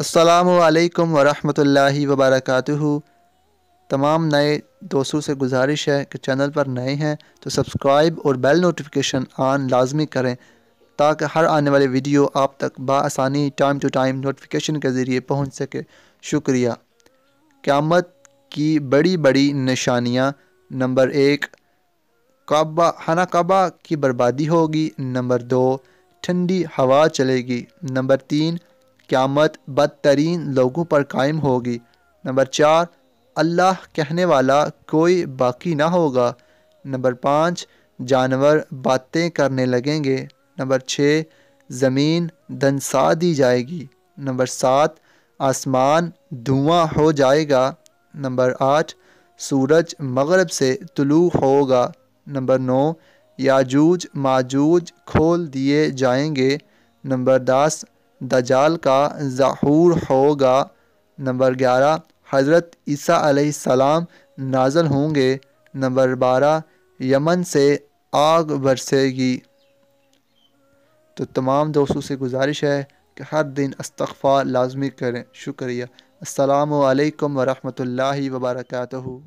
असलकम वरहि वबरक तमाम नए दोस्तों से गुजारिश है कि चैनल पर नए हैं तो सब्सक्राइब और बेल नोटिफिकेशन ऑन लाजमी करें ताकि हर आने वाले वीडियो आप तक बसानी टाइम टू टाइम नोटिफिकेशन के ज़रिए पहुंच सके शुक्रिया क़्यामत की बड़ी बड़ी निशानियाँ नंबर एक काबा हना काबा की बर्बादी होगी नंबर दो ठंडी हवा चलेगी नंबर तीन क़्यामत बदतरीन लोगों पर कायम होगी नंबर चार अल्लाह कहने वाला कोई बाकी ना होगा नंबर पाँच जानवर बातें करने लगेंगे नंबर छः ज़मीन धनसा दी जाएगी नंबर सात आसमान धुआँ हो जाएगा नंबर आठ सूरज मगरब से तुलू होगा नंबर नौ याजूज माजूज खोल दिए जाएंगे नंबर दस दजाल का ज़हूर होगा नंबर ग्यारह हज़रत ईसा सलाम नाजल होंगे नंबर बारह यमन से आग बरसेगी तो तमाम दोस्तों से गुजारिश है कि हर दिन अस्तफ़ा लाजमी करें शुक्रिया असलकम वरहमल वबरकू